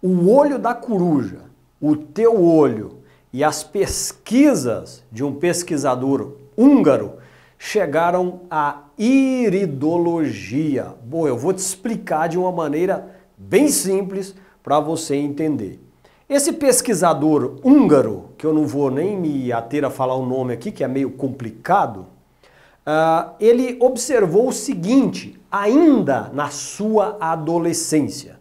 O olho da coruja, o teu olho e as pesquisas de um pesquisador húngaro chegaram à iridologia. Bom, eu vou te explicar de uma maneira bem simples para você entender. Esse pesquisador húngaro, que eu não vou nem me ater a falar o nome aqui, que é meio complicado, uh, ele observou o seguinte, ainda na sua adolescência.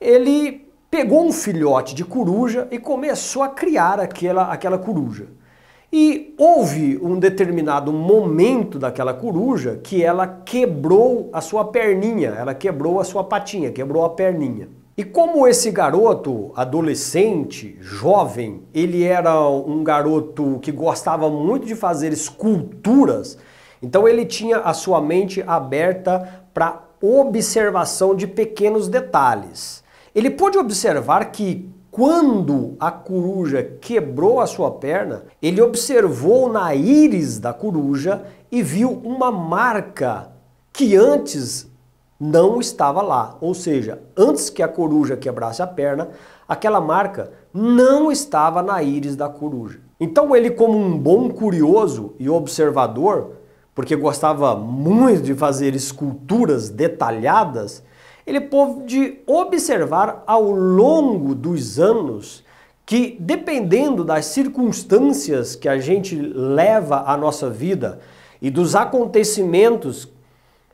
Ele pegou um filhote de coruja e começou a criar aquela, aquela coruja. E houve um determinado momento daquela coruja que ela quebrou a sua perninha, ela quebrou a sua patinha, quebrou a perninha. E como esse garoto, adolescente, jovem, ele era um garoto que gostava muito de fazer esculturas, então ele tinha a sua mente aberta para observação de pequenos detalhes. Ele pôde observar que quando a coruja quebrou a sua perna, ele observou na íris da coruja e viu uma marca que antes não estava lá. Ou seja, antes que a coruja quebrasse a perna, aquela marca não estava na íris da coruja. Então ele, como um bom curioso e observador, porque gostava muito de fazer esculturas detalhadas, ele pôde observar ao longo dos anos que, dependendo das circunstâncias que a gente leva à nossa vida e dos acontecimentos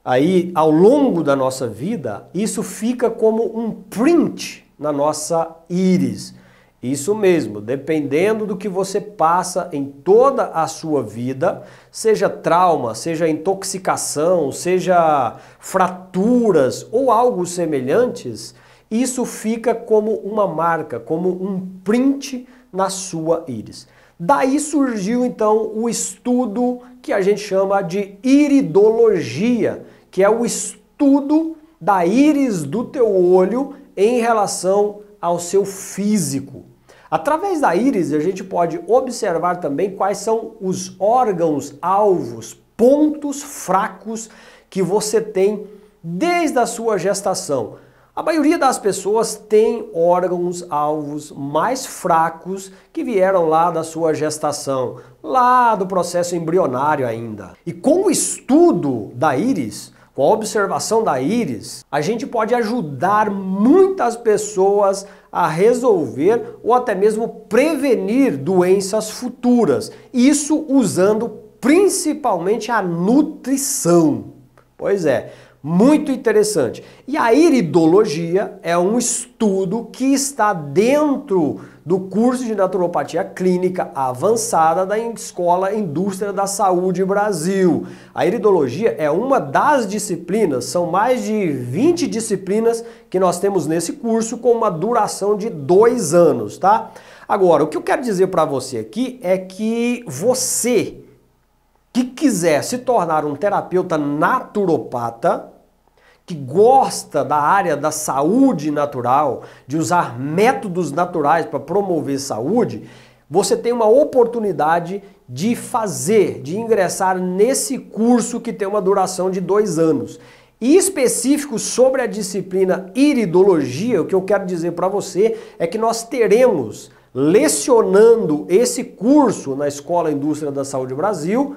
aí ao longo da nossa vida, isso fica como um print na nossa íris. Isso mesmo, dependendo do que você passa em toda a sua vida, seja trauma, seja intoxicação, seja fraturas ou algo semelhantes, isso fica como uma marca, como um print na sua íris. Daí surgiu então o estudo que a gente chama de iridologia, que é o estudo da íris do teu olho em relação ao seu físico. Através da íris, a gente pode observar também quais são os órgãos alvos, pontos fracos que você tem desde a sua gestação. A maioria das pessoas tem órgãos alvos mais fracos que vieram lá da sua gestação, lá do processo embrionário ainda. E com o estudo da íris, com a observação da íris, a gente pode ajudar muitas pessoas a resolver ou até mesmo prevenir doenças futuras. Isso usando principalmente a nutrição. Pois é, muito interessante. E a iridologia é um estudo que está dentro do curso de naturopatia clínica avançada da Escola Indústria da Saúde Brasil. A iridologia é uma das disciplinas, são mais de 20 disciplinas que nós temos nesse curso com uma duração de dois anos, tá? Agora, o que eu quero dizer para você aqui é que você que quiser se tornar um terapeuta naturopata, que gosta da área da saúde natural, de usar métodos naturais para promover saúde, você tem uma oportunidade de fazer, de ingressar nesse curso que tem uma duração de dois anos. E específico sobre a disciplina iridologia, o que eu quero dizer para você é que nós teremos lecionando esse curso na Escola Indústria da Saúde Brasil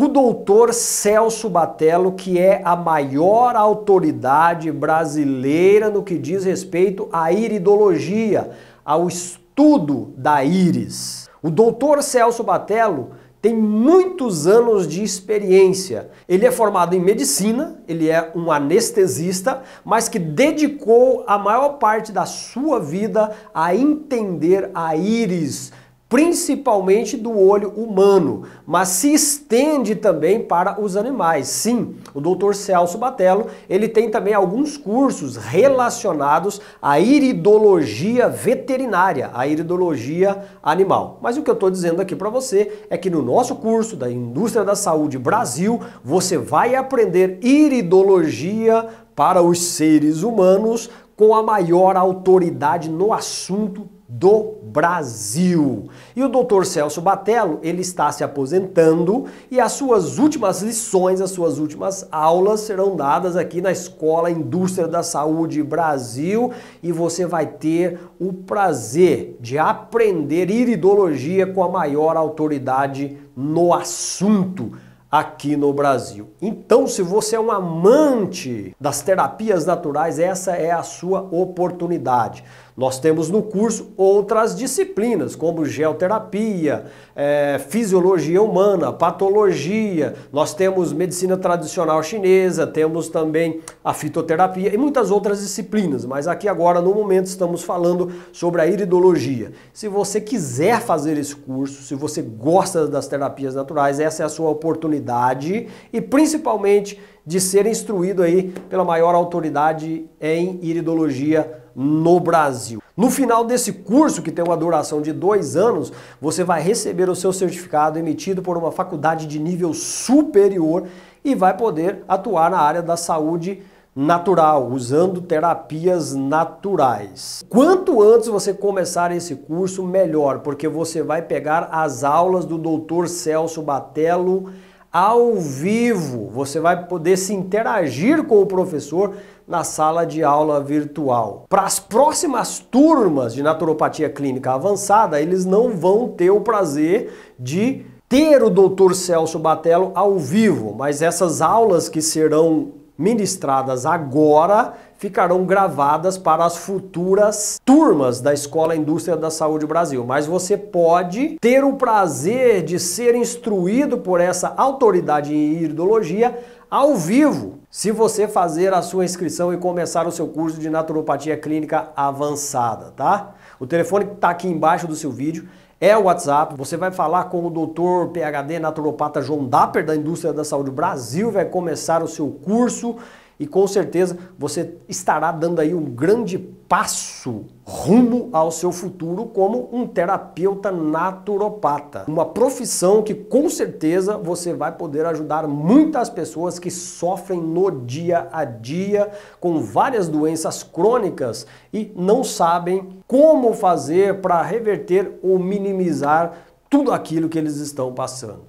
o doutor Celso Batello, que é a maior autoridade brasileira no que diz respeito à iridologia, ao estudo da íris. O doutor Celso Batello tem muitos anos de experiência. Ele é formado em medicina, ele é um anestesista, mas que dedicou a maior parte da sua vida a entender a íris principalmente do olho humano, mas se estende também para os animais. Sim, o Dr. Celso Batello, ele tem também alguns cursos relacionados à iridologia veterinária, à iridologia animal. Mas o que eu estou dizendo aqui para você é que no nosso curso da Indústria da Saúde Brasil, você vai aprender iridologia para os seres humanos com a maior autoridade no assunto do Brasil. E o Dr. Celso Batello, ele está se aposentando e as suas últimas lições, as suas últimas aulas serão dadas aqui na Escola Indústria da Saúde Brasil e você vai ter o prazer de aprender iridologia com a maior autoridade no assunto aqui no Brasil. Então, se você é um amante das terapias naturais, essa é a sua oportunidade. Nós temos no curso outras disciplinas, como geoterapia, é, fisiologia humana, patologia, nós temos medicina tradicional chinesa, temos também a fitoterapia e muitas outras disciplinas, mas aqui agora, no momento, estamos falando sobre a iridologia. Se você quiser fazer esse curso, se você gosta das terapias naturais, essa é a sua oportunidade e principalmente de ser instruído aí pela maior autoridade em iridologia no Brasil. No final desse curso, que tem uma duração de dois anos, você vai receber o seu certificado emitido por uma faculdade de nível superior e vai poder atuar na área da saúde natural, usando terapias naturais. Quanto antes você começar esse curso, melhor, porque você vai pegar as aulas do Dr. Celso Batello ao vivo. Você vai poder se interagir com o professor na sala de aula virtual. Para as próximas turmas de naturopatia clínica avançada, eles não vão ter o prazer de ter o Dr. Celso Batello ao vivo, mas essas aulas que serão ministradas agora ficarão gravadas para as futuras turmas da Escola Indústria da Saúde Brasil. Mas você pode ter o prazer de ser instruído por essa autoridade em iridologia ao vivo se você fazer a sua inscrição e começar o seu curso de naturopatia clínica avançada, tá? O telefone que está aqui embaixo do seu vídeo é o WhatsApp. Você vai falar com o doutor PHD naturopata João Dapper, da Indústria da Saúde Brasil, vai começar o seu curso e com certeza você estará dando aí um grande passo rumo ao seu futuro como um terapeuta naturopata. Uma profissão que com certeza você vai poder ajudar muitas pessoas que sofrem no dia a dia com várias doenças crônicas e não sabem como fazer para reverter ou minimizar tudo aquilo que eles estão passando.